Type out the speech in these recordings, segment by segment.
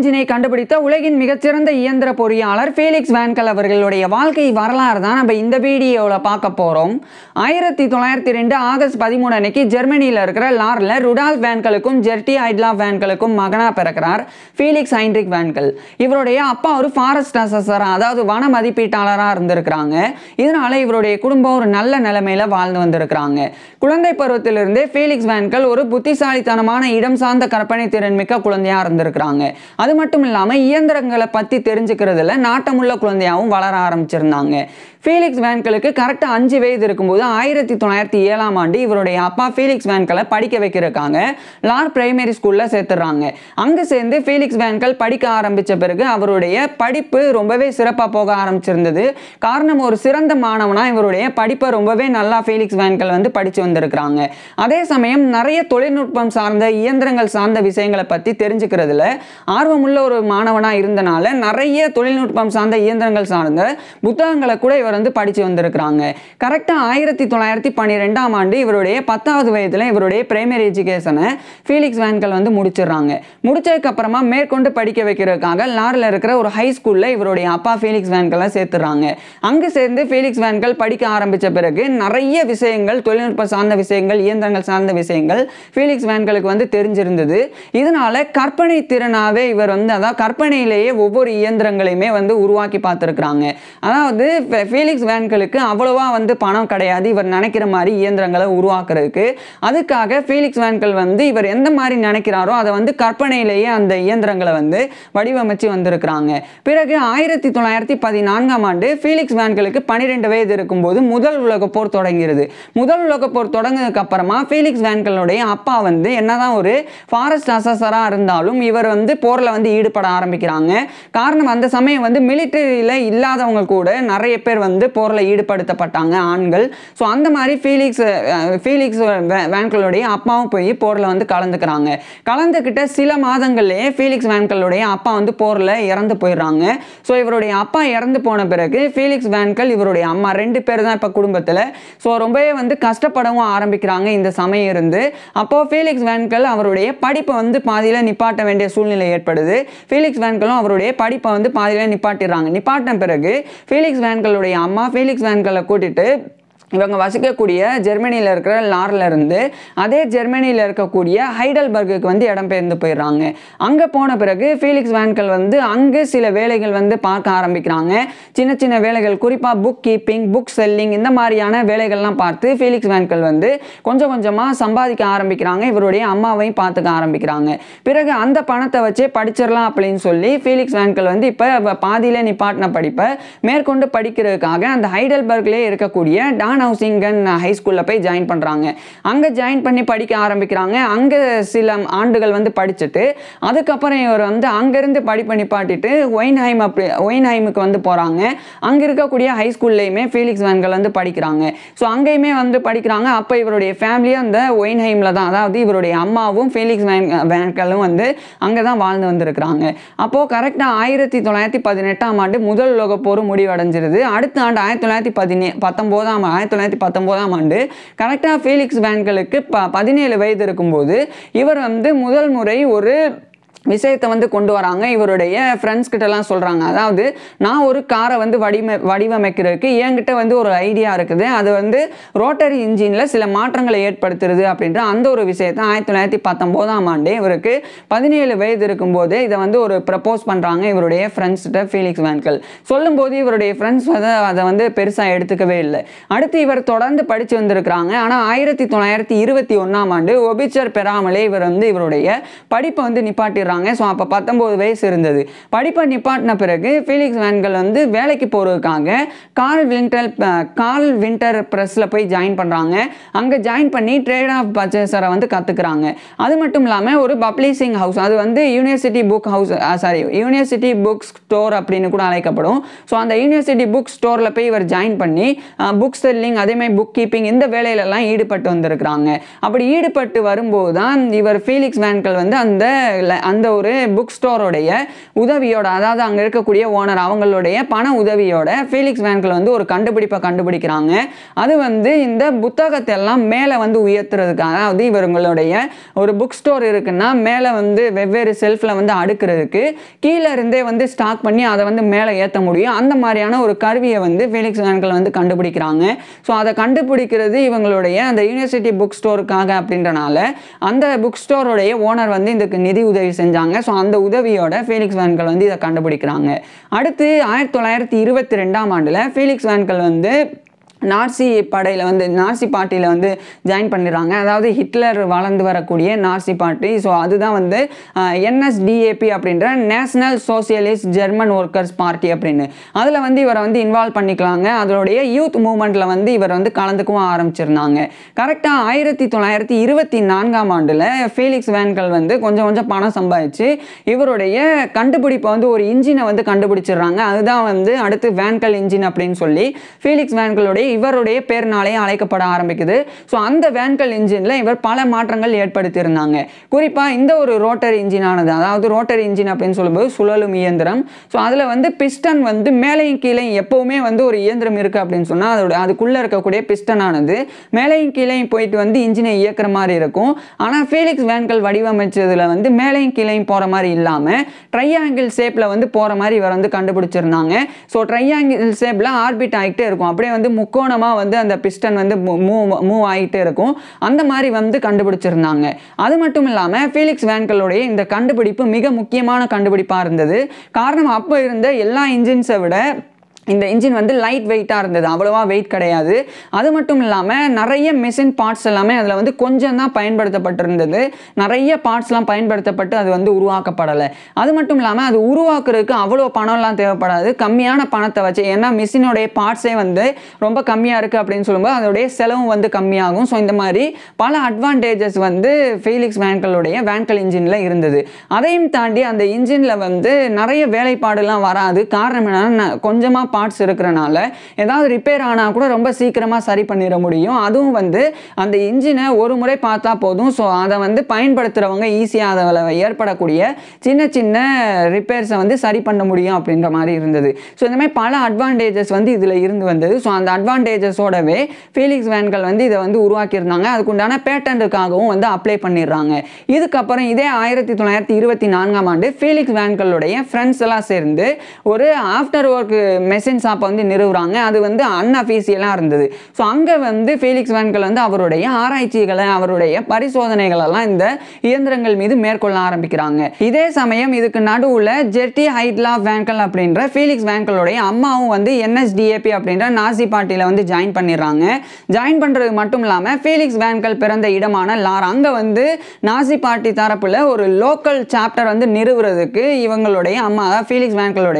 என்ஜினை கண்டுபிடித்த உலகின் மிகச்சிறந்த இயந்திர பொறியாளர் ஃபீலிக்ஸ் வேன்கல் அவர்களுடைய வாழ்க்கை வரலாறு தான் நம்ம இந்த வீடியோவில் பார்க்க போகிறோம் ஆயிரத்தி தொள்ளாயிரத்தி ரெண்டு ஆகஸ்ட் பதிமூணு அன்னைக்கு ஜெர்மனியில் இருக்கிற லாரில் ருடால் வேன்களுக்கும் ஜெர்டி ஐட்லா வேன்களுக்கும் மகனாக பிறக்கிறார் ஃபீலிக்ஸ் ஹைன்ரிக் வேன்கல் இவருடைய அப்பா ஒரு ஃபாரஸ்ட் அசஸராக அதாவது வன மதிப்பீட்டாளராக இருந்திருக்கிறாங்க இதனால் இவருடைய குடும்பம் ஒரு நல்ல நிலைமையில் வாழ்ந்து வந்திருக்கிறாங்க குழந்தை பருவத்திலிருந்தே ஃபீலிக்ஸ் வேன்கள் ஒரு புத்திசாலித்தனமான இடம் சார்ந்த கற்பனை திறன் மிக்க குழந்தையாக இருந்திருக்கிறாங்க அது அது மட்டும் இல்லாமல் இயந்திரங்களை பற்றி தெரிஞ்சுக்கிறதுல நாட்டமுள்ள குழந்தையாகவும் வளர ஆரம்பிச்சிருந்தாங்க ஃபீலிக்ஸ் வேன்களுக்கு கரெக்டாக அஞ்சு வயது இருக்கும்போது ஆயிரத்தி தொள்ளாயிரத்தி ஏழாம் ஆண்டு இவருடைய அப்பா ஃபீலிக்ஸ் வேன்களை படிக்க வைக்கிறக்காங்க லார் பிரைமரி ஸ்கூலில் சேர்த்துடுறாங்க அங்கே சேர்ந்து ஃபீலிக்ஸ் வேன்கள் படிக்க ஆரம்பித்த பிறகு அவருடைய படிப்பு ரொம்பவே சிறப்பாக போக ஆரம்பிச்சிருந்தது காரணம் ஒரு சிறந்த மாணவனாக இவருடைய படிப்பை ரொம்பவே நல்லா ஃபீலிக்ஸ் வேன்கள் வந்து படித்து வந்திருக்கிறாங்க அதே சமயம் நிறைய தொழில்நுட்பம் சார்ந்த இயந்திரங்கள் சார்ந்த விஷயங்களை பற்றி தெரிஞ்சுக்கிறதுல ஆர்வமுள்ள ஒரு மாணவனாக இருந்தனால நிறைய தொழில்நுட்பம் சார்ந்த இயந்திரங்கள் சார்ந்த புத்தகங்களை கூட இவர் இவர் வந்து படித்து வந்திருக்கிறாங்க கரெக்டாக ஆயிரத்தி தொள்ளாயிரத்தி பன்னிரெண்டாம் ஆண்டு இவருடைய பத்தாவது வயதில் இவருடைய பிரைமரி எஜுகேஷனை ஃபீலிக்ஸ் வேன்கள் வந்து முடிச்சிடுறாங்க முடித்ததுக்கப்புறமா மேற்கொண்டு படிக்க வைக்கிறதுக்காக லாரில் இருக்கிற ஒரு ஹை ஸ்கூலில் இவருடைய அப்பா ஃபீலிக்ஸ் வேன்களை சேர்த்துறாங்க அங்கே சேர்ந்து ஃபீலிக்ஸ் வேன்கள் படிக்க ஆரம்பித்த பிறகு நிறைய விஷயங்கள் தொழில்நுட்ப சார்ந்த விஷயங்கள் இயந்திரங்கள் சார்ந்த விஷயங்கள் ஃபீலிக்ஸ் வேன்களுக்கு வந்து தெரிஞ்சிருந்தது இதனால் கற்பனை திறனாகவே இவர் வந்து அதாவது கற்பனையிலேயே ஒவ்வொரு இயந்திரங்களையுமே வந்து உருவாக்கி பார்த்துருக்குறாங்க அதாவது ஃபீலிக்ஸ் வேன்களுக்கு அவ்வளோவா வந்து பணம் கிடையாது இவர் நினைக்கிற மாதிரி இயந்திரங்களை உருவாக்குறதுக்கு அதுக்காக ஃபீலிக்ஸ் வேன்கள் வந்து இவர் எந்த மாதிரி நினைக்கிறாரோ அதை வந்து கற்பனையிலேயே அந்த இயந்திரங்களை வந்து வடிவமைச்சு வந்திருக்கிறாங்க பிறகு ஆயிரத்தி தொள்ளாயிரத்தி பதினான்காம் ஆண்டு ஃபீலிக்ஸ் வேன்களுக்கு பன்னிரெண்டு வயது இருக்கும்போது முதல் உலக போர் தொடங்கிறது முதல் உலக போர் தொடங்கினதுக்கு அப்புறமா ஃபீலிக்ஸ் வேன்களுடைய அப்பா வந்து என்னதான் ஒரு ஃபாரஸ்ட் அசஸராக இருந்தாலும் இவர் வந்து போரில் வந்து ஈடுபட ஆரம்பிக்கிறாங்க காரணம் அந்த சமயம் வந்து மிலிட்டரியில் இல்லாதவங்க கூட நிறைய பேர் வந்து வந்து போரில் ஈடுபடுத்தப்பட்டாங்க ஆண்கள் ஸோ அந்த மாதிரி ஃபீலிக்ஸ் ஃபீலிக்ஸ் வேன்களுடைய அப்பாவும் போய் போரில் வந்து கலந்துக்கிறாங்க கலந்துக்கிட்ட சில மாதங்கள்லேயே ஃபீலிக்ஸ் வேன்களுடைய அப்பா வந்து போரில் இறந்து போயிடுறாங்க ஸோ இவருடைய அப்பா இறந்து போன பிறகு ஃபீலிக்ஸ் வேன்கள் இவருடைய அம்மா ரெண்டு பேர் தான் இப்போ குடும்பத்தில் ஸோ ரொம்பவே வந்து கஷ்டப்படவும் ஆரம்பிக்கிறாங்க இந்த சமயம் இருந்து அப்போது ஃபீலிக்ஸ் வேன்கள் அவருடைய படிப்பை வந்து பாதியில் நிப்பாட்ட வேண்டிய சூழ்நிலை ஏற்படுது ஃபீலிக்ஸ் வேன்களும் அவருடைய படிப்பை வந்து பாதியில் நிப்பாட்டிடுறாங்க நிப்பாட்டின பிறகு ஃபீலிக்ஸ் வேன்களுடைய அம்மா ஃபீலிக்ஸ் வேன்களை கூட்டிகிட்டு இவங்க வசிக்கக்கூடிய ஜெர்மனியில் இருக்கிற லார்லேருந்து அதே ஜெர்மனியில் இருக்கக்கூடிய ஹைடல்பர்க்குக்கு வந்து இடம்பெயர்ந்து போயிடுறாங்க அங்கே போன பிறகு ஃபீலிக்ஸ் வேன்கள் வந்து அங்கே சில வேலைகள் வந்து பார்க்க ஆரம்பிக்கிறாங்க சின்ன சின்ன வேலைகள் குறிப்பாக புக் கீப்பிங் புக் செல்லிங் இந்த மாதிரியான வேலைகள்லாம் பார்த்து ஃபீலிக்ஸ் வேன்கள் வந்து கொஞ்சம் கொஞ்சமாக சம்பாதிக்க ஆரம்பிக்கிறாங்க இவருடைய அம்மாவையும் பார்த்துக்க ஆரம்பிக்கிறாங்க பிறகு அந்த பணத்தை வச்சே படிச்சிடலாம் அப்படின்னு சொல்லி ஃபீலிக்ஸ் வேன்கள் வந்து இப்போ பாதியிலே நிப்பாட்டின படிப்பை மேற்கொண்டு படிக்கிறதுக்காக அந்த ஹைடல்பர்க்லேயே இருக்கக்கூடிய டான் டான் ஹை ஹைஸ்கூலில் போய் ஜாயின் பண்ணுறாங்க அங்கே ஜாயின் பண்ணி படிக்க ஆரம்பிக்கிறாங்க அங்கே சில ஆண்டுகள் வந்து படிச்சுட்டு அதுக்கப்புறம் இவர் வந்து அங்கேருந்து படிப்பு நிப்பாட்டிட்டு ஒயின்ஹைம் அப்படி ஒயின்ஹைமுக்கு வந்து போகிறாங்க அங்கே இருக்கக்கூடிய ஹைஸ்கூல்லையுமே ஃபீலிக்ஸ் வேன்கள் வந்து படிக்கிறாங்க ஸோ அங்கேயுமே வந்து படிக்கிறாங்க அப்போ இவருடைய ஃபேமிலியும் அந்த ஒயின்ஹைமில் தான் அதாவது இவருடைய அம்மாவும் ஃபீலிக்ஸ் வேன் வேன்களும் வந்து அங்கே தான் வாழ்ந்து வந்திருக்கிறாங்க அப்போது கரெக்டாக ஆயிரத்தி தொள்ளாயிரத்தி பதினெட்டாம் ஆண்டு முதல் உலக போர் முடிவடைஞ்சிருது அடுத்த ஆண்டு ஆயிரத்தி தொள்ளாயிரத்தி பதினே பத்தொம்போதாம் ஆயிரத்தி ஆயிரத்தி தொள்ளாயிரத்தி பத்தொம்போதாம் ஆண்டு கரெக்டாக ஃபீலிக்ஸ் வேன்களுக்கு ப பதினேழு வயது இருக்கும்போது இவர் வந்து முதல் முறை ஒரு விஷயத்தை வந்து கொண்டு வராங்க இவருடைய ஃப்ரெண்ட்ஸ் கிட்டலாம் சொல்கிறாங்க அதாவது நான் ஒரு காரை வந்து வடிவ வடிவமைக்கிறதுக்கு என்கிட்ட வந்து ஒரு ஐடியா இருக்குது அது வந்து ரோட்டரி இன்ஜினில் சில மாற்றங்களை ஏற்படுத்துறது அப்படின்ற அந்த ஒரு விஷயத்தை ஆயிரத்தி தொள்ளாயிரத்தி பத்தொம்போதாம் ஆண்டு இவருக்கு பதினேழு வயது இருக்கும்போது இதை வந்து ஒரு ப்ரப்போஸ் பண்ணுறாங்க இவருடைய ஃப்ரெண்ட்ஸ்கிட்ட ஃபீலிக்ஸ் வேன்கள் சொல்லும்போது இவருடைய ஃப்ரெண்ட்ஸ் வந்து அதை வந்து பெருசாக எடுத்துக்கவே இல்லை அடுத்து இவர் தொடர்ந்து படித்து வந்திருக்கிறாங்க ஆனால் ஆயிரத்தி தொள்ளாயிரத்தி இருபத்தி ஒன்றாம் ஆண்டு ஒபிச்சர் பெறாமலே இவர் வந்து இவருடைய படிப்பை வந்து நிப்பாட்டி சொல்கிறாங்க ஸோ அப்போ பத்தொம்போது வயசு இருந்தது படிப்பை நிப்பாட்டின பிறகு ஃபீலிக்ஸ் வேன்கள் வந்து வேலைக்கு போகிறதுக்காக கால் வின்டர் கால் வின்டர் ப்ரெஸ்ஸில் போய் ஜாயின் பண்ணுறாங்க அங்கே ஜாயின் பண்ணி ட்ரேட் ஆஃப் பர்ச்சேசரை வந்து கற்றுக்குறாங்க அது மட்டும் இல்லாமல் ஒரு பப்ளிஷிங் ஹவுஸ் அது வந்து university book house sorry university book store அப்படின்னு கூட அழைக்கப்படும் ஸோ அந்த யூனிவர்சிட்டி புக் ஸ்டோரில் போய் இவர் ஜாயின் பண்ணி புக் செல்லிங் அதேமாதிரி புக் கீப்பிங் இந்த வேலையிலலாம் ஈடுபட்டு வந்திருக்கிறாங்க அப்படி ஈடுபட்டு வரும்போது தான் இவர் ஃபீலிக்ஸ் வேன்கள் வந்து அந்த அந்த அந்த ஒரு புக் ஸ்டோருடைய உதவியோட அதாவது அங்கே இருக்கக்கூடிய ஓனர் அவங்களுடைய பண உதவியோட ஃபீலிக்ஸ் வேன்கள் வந்து ஒரு கண்டுபிடிப்பை கண்டுபிடிக்கிறாங்க அது வந்து இந்த புத்தகத்தை எல்லாம் மேலே வந்து உயர்த்துறதுக்காக அதாவது இவர்களுடைய ஒரு புக் ஸ்டோர் இருக்குன்னா மேலே வந்து வெவ்வேறு செல்ஃபில் வந்து அடுக்கிறதுக்கு கீழே இருந்தே வந்து ஸ்டாக் பண்ணி அதை வந்து மேலே ஏற்ற முடியும் அந்த மாதிரியான ஒரு கருவியை வந்து ஃபீலிக்ஸ் வேன்கள் வந்து கண்டுபிடிக்கிறாங்க ஸோ அதை கண்டுபிடிக்கிறது இவங்களுடைய அந்த யூனிவர்சிட்டி புக் ஸ்டோருக்காக அப்படின்றனால அந்த புக் ஸ்டோருடைய ஓனர் வந்து இதுக்கு நிதி உதவி செஞ்சு செஞ்சாங்க ஸோ அந்த உதவியோட ஃபீலிக்ஸ் வேன்கள் வந்து இதை கண்டுபிடிக்கிறாங்க அடுத்து ஆயிரத்தி தொள்ளாயிரத்தி இருபத்தி ரெண்டாம் ஆண்டில் ஃபீலிக்ஸ் வேன்கள் வந்து நார்சி படையில் வந்து நார்சி பார்ட்டியில் வந்து ஜாயின் பண்ணிடுறாங்க அதாவது ஹிட்லர் வளர்ந்து வரக்கூடிய நார்சி பார்ட்டி ஸோ அதுதான் வந்து என்எஸ்டிஏபி அப்படின்ற national socialist German workers party அப்படின்னு அதில் வந்து இவரை வந்து இன்வால்வ் பண்ணிக்கலாங்க அதனுடைய யூத் மூமெண்ட்டில் வந்து இவர் வந்து கலந்துக்கவும் ஆரம்பிச்சிருந்தாங்க கரெக்டாக ஆயிரத்தி தொள்ளாயிரத்தி இருபத்தி நான்காம் ஆண்டில் ஃபீலிக்ஸ் வேன்கள் வந்து கொஞ்சம் கொஞ்சம் பணம் சம்பாதிச்சு இவருடைய கண்டுபிடிப்பை வந்து ஒரு இன்ஜினை வந்து கண்டுபிடிச்சிடுறாங்க அதுதான் வந்து அடுத்து வேன்கள் இன்ஜின் அப்படின்னு சொல்லி ஃபீலிக்ஸ் வேன்களுடைய இவருடைய பேர்னாலே அழைக்கப்பட ஆரம்பிக்குது ஸோ அந்த வேன்கல் இன்ஜினில் இவர் பல மாற்றங்கள் ஏற்படுத்தியிருந்தாங்க குறிப்பாக இந்த ஒரு ரோட்டரி இன்ஜினானது அதாவது ரோட்டரி இன்ஜின் அப்படின்னு சொல்லும்போது சுழலும் இயந்திரம் ஸோ அதில் வந்து பிஸ்டன் வந்து மேலையும் கீழையும் எப்போவுமே வந்து ஒரு இயந்திரம் இருக்குது அப்படின்னு சொன்னால் அதோட அதுக்குள்ளே இருக்கக்கூடிய பிஸ்டனானது மேலையும் கீழேயும் போயிட்டு வந்து இன்ஜினை இயக்கிற மாதிரி இருக்கும் ஆனால் ஃபீலிக்ஸ் வேன்கள் வடிவமைச்சதில் வந்து மேலையும் கீழையும் போகிற மாதிரி இல்லாமல் ட்ரையாங்கிள் ஷேப்பில் வந்து போகிற மாதிரி இவர் வந்து கண்டுபிடிச்சிருந்தாங்க ஸோ ட்ரையாங்கிள் ஷேப்பில் ஆர்பிட் ஆகிட்டே இருக்கும் அப்படியே வந்து முக்கோ முக்கோணமாக வந்து அந்த பிஸ்டன் வந்து மூவ் மூவ் ஆகிட்டே இருக்கும் அந்த மாதிரி வந்து கண்டுபிடிச்சிருந்தாங்க அது மட்டும் இல்லாமல் ஃபீலிக்ஸ் வேன்களுடைய இந்த கண்டுபிடிப்பு மிக முக்கியமான கண்டுபிடிப்பாக இருந்தது காரணம் அப்போ இருந்த எல்லா இன்ஜின்ஸை விட இந்த இன்ஜின் வந்து லைட் வெயிட்டாக இருந்தது அவ்வளோவா வெயிட் கிடையாது அது மட்டும் இல்லாமல் நிறைய மெஷின் பார்ட்ஸ் எல்லாமே அதில் வந்து கொஞ்சம் தான் பயன்படுத்தப்பட்டிருந்தது நிறைய பார்ட்ஸ்லாம் பயன்படுத்தப்பட்டு அது வந்து உருவாக்கப்படலை அது மட்டும் இல்லாமல் அது உருவாக்குறதுக்கு அவ்வளோ பணம்லாம் தேவைப்படாது கம்மியான பணத்தை வச்சு ஏன்னா மிஷினுடைய பார்ட்ஸே வந்து ரொம்ப கம்மியாக இருக்குது அப்படின்னு சொல்லும்போது அதோடைய செலவும் வந்து கம்மியாகும் ஸோ இந்த மாதிரி பல அட்வான்டேஜஸ் வந்து ஃபீலிக்ஸ் வேன்களுடைய வேன்கள் இன்ஜினில் இருந்தது அதையும் தாண்டி அந்த இன்ஜினில் வந்து நிறைய வேலைப்பாடுலாம் வராது காரணம் என்னென்னா கொஞ்சமாக பார்ட்ஸ் இருக்கிறனால ஏதாவது ரிப்பேர் ஆனால் கூட ரொம்ப சீக்கிரமாக சரி பண்ணிட முடியும் அதுவும் வந்து அந்த இன்ஜினை ஒரு முறை பார்த்தா போதும் ஸோ அதை வந்து பயன்படுத்துகிறவங்க ஈஸியாக அதில் ஏற்படக்கூடிய சின்ன சின்ன ரிப்பேர்ஸை வந்து சரி பண்ண முடியும் அப்படின்ற மாதிரி இருந்தது ஸோ இந்த மாதிரி பல அட்வான்டேஜஸ் வந்து இதில் இருந்து வந்தது ஸோ அந்த அட்வான்டேஜஸோடவே ஃபீலிக்ஸ் வேன்கள் வந்து இதை வந்து உருவாக்கியிருந்தாங்க அதுக்குண்டான பேட்டன்ட்டுக்காகவும் வந்து அப்ளை பண்ணிடுறாங்க இதுக்கப்புறம் இதே ஆயிரத்தி தொள்ளாயிரத்தி இருபத்தி நான்காம் ஆண்டு ஃபீலிக்ஸ் வேன்களுடைய ஃப்ரெண்ட்ஸ் எல்லாம் சேர்ந்து ஒரு ஆஃப்டர் ஒர்க் மெசேஜ் எக்ஸ்சேஞ்ச் ஆப்பை வந்து நிறுவுறாங்க அது வந்து அன்அஃபீஷியலாக இருந்தது ஸோ அங்கே வந்து ஃபீலிக்ஸ் வேன்கள் வந்து அவருடைய ஆராய்ச்சிகளை அவருடைய பரிசோதனைகளெல்லாம் இந்த இயந்திரங்கள் மீது மேற்கொள்ள ஆரம்பிக்கிறாங்க இதே சமயம் இதுக்கு நடுவில் ஜெர்டி ஹைட்லா வேன்கள் அப்படின்ற ஃபீலிக்ஸ் வேன்களுடைய அம்மாவும் வந்து என்எஸ்டிஏபி அப்படின்ற நாசி பார்ட்டியில் வந்து ஜாயின் பண்ணிடுறாங்க ஜாயின் பண்ணுறது மட்டும் இல்லாமல் ஃபீலிக்ஸ் வேன்கள் பிறந்த இடமான லார் அங்கே வந்து நாசி பார்ட்டி தரப்பில் ஒரு லோக்கல் சாப்டர் வந்து நிறுவுறதுக்கு இவங்களுடைய அம்மா ஃபீலிக்ஸ் வேன்களுடைய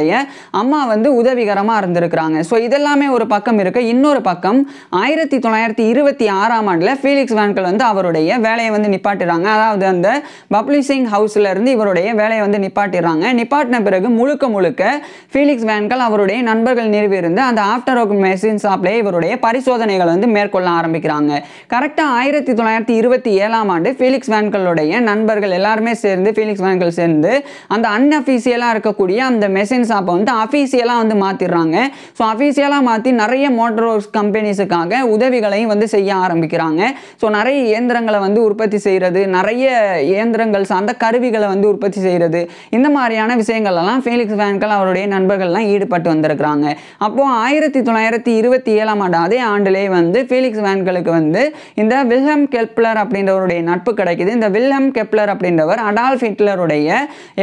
அம்மா வந்து உதவிகரமாக காரணமாக இருந்திருக்கிறாங்க ஸோ இதெல்லாமே ஒரு பக்கம் இருக்குது இன்னொரு பக்கம் ஆயிரத்தி தொள்ளாயிரத்தி இருபத்தி ஆறாம் ஆண்டில் ஃபீலிக்ஸ் வேன்கல் வந்து அவருடைய வேலையை வந்து நிப்பாட்டுறாங்க அதாவது அந்த பப்ளிஷிங் ஹவுஸ்லேருந்து இவருடைய வேலையை வந்து நிப்பாட்டிடுறாங்க நிப்பாட்டின பிறகு முழுக்க முழுக்க ஃபீலிக்ஸ் வேன்கல் அவருடைய நண்பர்கள் நிறுவியிருந்த அந்த ஆஃப்டர் ஒர்க் மெஷின் ஷாப்லேயே இவருடைய பரிசோதனைகள் வந்து மேற்கொள்ள ஆரம்பிக்கிறாங்க கரெக்டாக ஆயிரத்தி தொள்ளாயிரத்தி இருபத்தி ஏழாம் ஆண்டு ஃபீலிக்ஸ் வேன்களுடைய நண்பர்கள் எல்லாருமே சேர்ந்து ஃபீலிக்ஸ் வேன்கள் சேர்ந்து அந்த அன்அஃபீஷியலாக இருக்கக்கூடிய அந்த மெஷின் ஷாப்பை வந்து அஃபீஷியலாக வந்து மாற்றிடுறாங்க மாற்றுறாங்க ஸோ அஃபீஷியலாக மாற்றி நிறைய மோட்டர்ஸ் கம்பெனிஸுக்காக உதவிகளையும் வந்து செய்ய ஆரம்பிக்கிறாங்க ஸோ நிறைய இயந்திரங்களை வந்து உற்பத்தி செய்கிறது நிறைய இயந்திரங்கள் சார்ந்த கருவிகளை வந்து உற்பத்தி செய்கிறது இந்த மாதிரியான விஷயங்கள்லாம் ஃபீலிக்ஸ் வேன்கள் அவருடைய நண்பர்கள்லாம் ஈடுபட்டு வந்திருக்கிறாங்க அப்போது ஆயிரத்தி தொள்ளாயிரத்தி இருபத்தி ஏழாம் ஆண்டு அதே ஆண்டிலே வந்து ஃபீலிக்ஸ் வேன்களுக்கு வந்து இந்த வில்ஹம் கெப்லர் அப்படின்றவருடைய நட்பு கிடைக்குது இந்த வில்ஹம் கெப்லர் அப்படின்றவர் அடால்ஃப் ஹிட்லருடைய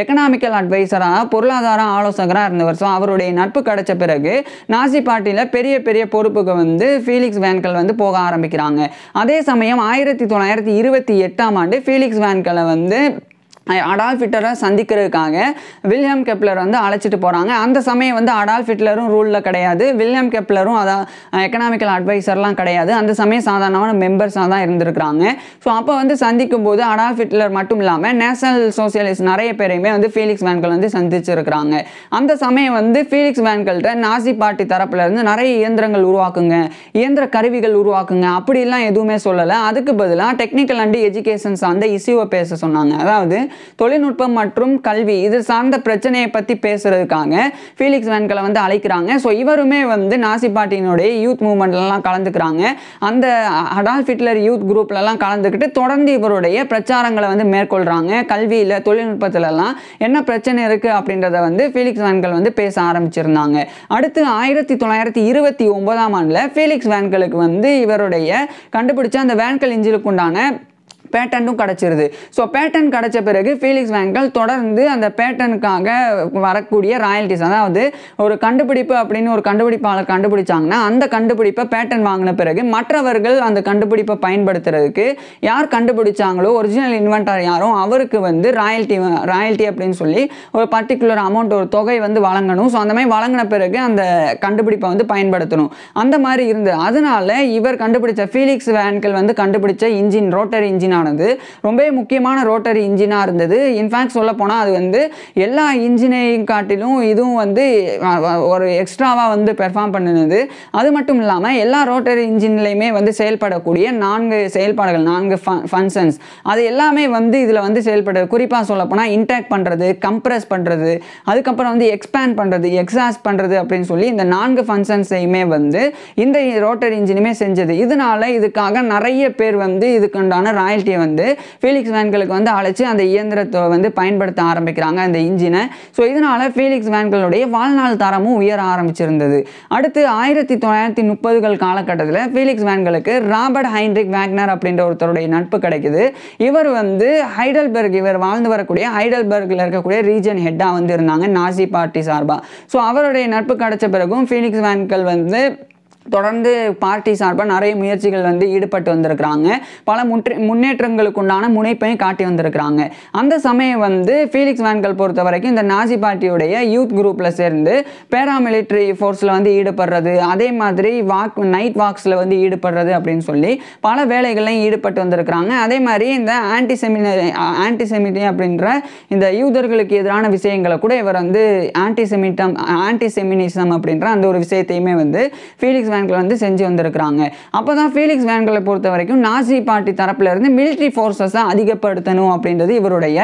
எக்கனாமிக்கல் அட்வைசராக பொருளாதார ஆலோசகராக இருந்தவர் ஸோ அவருடைய நட்பு கிடைச்ச பிறகு நாசி பார்ட்டியில் பெரிய பெரிய பொறுப்புக்கு வந்து ஃபீலிக்ஸ் வேன்கல் வந்து போக ஆரம்பிக்கிறாங்க அதே சமயம் ஆயிரத்தி தொள்ளாயிரத்தி இருபத்தி எட்டாம் ஆண்டு ஃபீலிக்ஸ் வேன்கலை வந்து அடால்ஃப் ஹிட்லரை சந்திக்கிறதுக்காக வில்லியம் கெப்லர் வந்து அழைச்சிட்டு போகிறாங்க அந்த சமயம் வந்து அடால்ஃப் ஹிட்லரும் ரூலில் கிடையாது வில்லியம் கெப்லரும் அதான் எக்கனாமிக்கல் அட்வைசர்லாம் கிடையாது அந்த சமயம் சாதாரணமான மெம்பர்ஸாக தான் இருந்திருக்கிறாங்க ஸோ அப்போ வந்து சந்திக்கும் போது அடால்ஃப் ஹிட்லர் மட்டும் இல்லாமல் நேஷனல் சோசியலிஸ்ட் நிறைய பேரையுமே வந்து ஃபீலிக்ஸ் வேன்கள் வந்து சந்திச்சிருக்கிறாங்க அந்த சமயம் வந்து ஃபீலிக்ஸ் வேன்கள்கிட்ட நாசி பார்ட்டி தரப்புலேருந்து நிறைய இயந்திரங்கள் உருவாக்குங்க இயந்திர கருவிகள் உருவாக்குங்க அப்படிலாம் எதுவுமே சொல்லலை அதுக்கு பதிலாக டெக்னிக்கல் அண்டு எஜுகேஷன் சார்ந்த இஷ்யூவை பேச சொன்னாங்க அதாவது தொழில்நுட்பம் மற்றும் கல்வி இது சார்ந்த பிரச்சனையை பற்றி பேசுகிறதுக்காக ஃபீலிக்ஸ் வேன்களை வந்து அழைக்கிறாங்க ஸோ இவருமே வந்து நாசி பாட்டினுடைய யூத் மூமெண்ட்லலாம் கலந்துக்கிறாங்க அந்த அடால் ஃபிட்லர் யூத் குரூப்லலாம் கலந்துக்கிட்டு தொடர்ந்து இவருடைய பிரச்சாரங்களை வந்து மேற்கொள்கிறாங்க கல்வியில் தொழில்நுட்பத்திலலாம் என்ன பிரச்சனை இருக்குது அப்படின்றத வந்து ஃபீலிக்ஸ் வேன்கள் வந்து பேச ஆரம்பிச்சிருந்தாங்க அடுத்து ஆயிரத்தி தொள்ளாயிரத்தி இருபத்தி ஒன்பதாம் ஆண்டில் ஃபீலிக்ஸ் வேன்களுக்கு வந்து இவருடைய கண்டுபிடிச்ச அந்த வேன்கள் இன்ஜினுக்கு உண்டான பேட்டன்ட்டும் கிடச்சிருது ஸோ பேட்டன் கிடச்ச பிறகு ஃபீலிக்ஸ் வேங்கல் தொடர்ந்து அந்த பேட்டனுக்காக வரக்கூடிய ராயல்டிஸ் அதாவது ஒரு கண்டுபிடிப்பு அப்படின்னு ஒரு கண்டுபிடிப்பாளர் கண்டுபிடிச்சாங்கன்னா அந்த கண்டுபிடிப்பை பேட்டன் வாங்கின பிறகு மற்றவர்கள் அந்த கண்டுபிடிப்பை பயன்படுத்துறதுக்கு யார் கண்டுபிடிச்சாங்களோ ஒரிஜினல் இன்வென்டர் யாரும் அவருக்கு வந்து ராயல்ட்டி ராயல்ட்டி அப்படின்னு சொல்லி ஒரு பர்டிகுலர் அமௌண்ட் ஒரு தொகை வந்து வழங்கணும் ஸோ அந்த மாதிரி வழங்கின பிறகு அந்த கண்டுபிடிப்பை வந்து பயன்படுத்தணும் அந்த மாதிரி இருந்தது அதனால இவர் கண்டுபிடிச்ச ஃபீலிக்ஸ் வேன்கள் வந்து கண்டுபிடிச்ச இன்ஜின் ரோட்டர் இன்ஜின் இன்ஜினானது ரொம்பவே முக்கியமான ரோட்டரி இன்ஜினாக இருந்தது இன்ஃபேக்ட் சொல்ல போனால் அது வந்து எல்லா இன்ஜினையும் காட்டிலும் இதுவும் வந்து ஒரு எக்ஸ்ட்ராவாக வந்து பெர்ஃபார்ம் பண்ணினது அது மட்டும் இல்லாமல் எல்லா ரோட்டரி இன்ஜின்லையுமே வந்து செயல்படக்கூடிய நான்கு செயல்பாடுகள் நான்கு ஃபங்க்ஷன்ஸ் அது எல்லாமே வந்து இதில் வந்து செயல்படுது குறிப்பாக சொல்லப்போனால் இன்டாக்ட் பண்ணுறது கம்ப்ரெஸ் பண்ணுறது அதுக்கப்புறம் வந்து எக்ஸ்பேண்ட் பண்ணுறது எக்ஸாஸ்ட் பண்ணுறது அப்படின்னு சொல்லி இந்த நான்கு ஃபங்க்ஷன்ஸையுமே வந்து இந்த ரோட்டரி இன்ஜினுமே செஞ்சது இதனால இதுக்காக நிறைய பேர் வந்து இதுக்குண்டான ராயல்டி யூனிவர்சிட்டியை வந்து ஃபீலிக்ஸ் வேன்களுக்கு வந்து அழைச்சி அந்த இயந்திரத்தை வந்து பயன்படுத்த ஆரம்பிக்கிறாங்க அந்த இன்ஜினை ஸோ இதனால் ஃபீலிக்ஸ் வேன்களுடைய வாழ்நாள் தரமும் உயர ஆரம்பிச்சிருந்தது அடுத்து ஆயிரத்தி தொள்ளாயிரத்தி முப்பதுகள் காலகட்டத்தில் ஃபீலிக்ஸ் வேன்களுக்கு ராபர்ட் ஹைன்ரிக் வேக்னர் அப்படின்ற ஒருத்தருடைய நட்பு கிடைக்குது இவர் வந்து ஹைடல்பர்க் இவர் வாழ்ந்து வரக்கூடிய ஹைடல்பர்கில் இருக்கக்கூடிய ரீஜன் ஹெட்டாக வந்து இருந்தாங்க நாசி பார்ட்டி சார்பாக ஸோ அவருடைய நட்பு கிடைச்ச பிறகும் ஃபீலிக்ஸ் வேன்கள் வந்து தொடர்ந்து பார்ட்டி சார்பாக நிறைய முயற்சிகள் வந்து ஈடுபட்டு வந்திருக்கிறாங்க பல முற்று முன்னேற்றங்களுக்குண்டான முனைப்பையும் காட்டி வந்திருக்கிறாங்க அந்த சமயம் வந்து ஃபீலிக்ஸ் வேன்கள் பொறுத்த வரைக்கும் இந்த நாசி பார்ட்டியுடைய யூத் குரூப்பில் சேர்ந்து பேராமிலிட்ரி ஃபோர்ஸில் வந்து ஈடுபடுறது அதே மாதிரி வாக் நைட் வாக்ஸில் வந்து ஈடுபடுறது அப்படின்னு சொல்லி பல வேலைகளையும் ஈடுபட்டு வந்திருக்கிறாங்க அதே மாதிரி இந்த ஆன்டிசெமி ஆன்டிசெமிட்டி அப்படின்ற இந்த யூதர்களுக்கு எதிரான விஷயங்களை கூட இவர் வந்து ஆன்டிசெமிட்டம் ஆன்டிசெமினிசம் அப்படின்ற அந்த ஒரு விஷயத்தையுமே வந்து ஃபீலிக்ஸ் வேன்களை வந்து செஞ்சு வந்திருக்கிறாங்க அப்போ தான் ஃபீலிக்ஸ் வேன்களை பொறுத்த வரைக்கும் நாசி பார்ட்டி இருந்து மிலிட்ரி ஃபோர்ஸஸை அதிகப்படுத்தணும் அப்படின்றது இவருடைய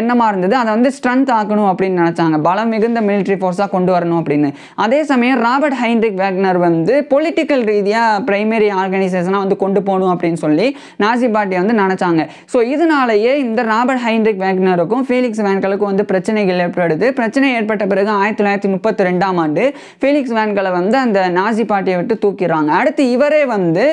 எண்ணமாக இருந்தது அதை வந்து ஸ்ட்ரென்த் ஆக்கணும் அப்படின்னு நினச்சாங்க பலம் மிகுந்த மிலிட்ரி ஃபோர்ஸாக கொண்டு வரணும் அப்படின்னு அதே சமயம் ராபர்ட் ஹைன்ரிக் வேக்னர் வந்து பொலிட்டிக்கல் ரீதியாக பிரைமரி ஆர்கனைசேஷனாக வந்து கொண்டு போகணும் அப்படின்னு சொல்லி நாசி பார்ட்டி வந்து நினச்சாங்க ஸோ இதனாலேயே இந்த ராபர்ட் ஹைன்ரிக் வேக்னருக்கும் ஃபீலிக்ஸ் வேன்களுக்கும் வந்து பிரச்சனைகள் ஏற்படுது பிரச்சனை ஏற்பட்ட பிறகு ஆயிரத்தி தொள்ளாயிரத்தி முப்பத்தி ரெண்டாம் ஆண்டு ஃபீலிக்ஸ் வேன்களை வந்து அந்த நாசி பார்ட்டியை சொல்லிட்டு தூக்கிடுறாங்க அடுத்து இவரே வந்து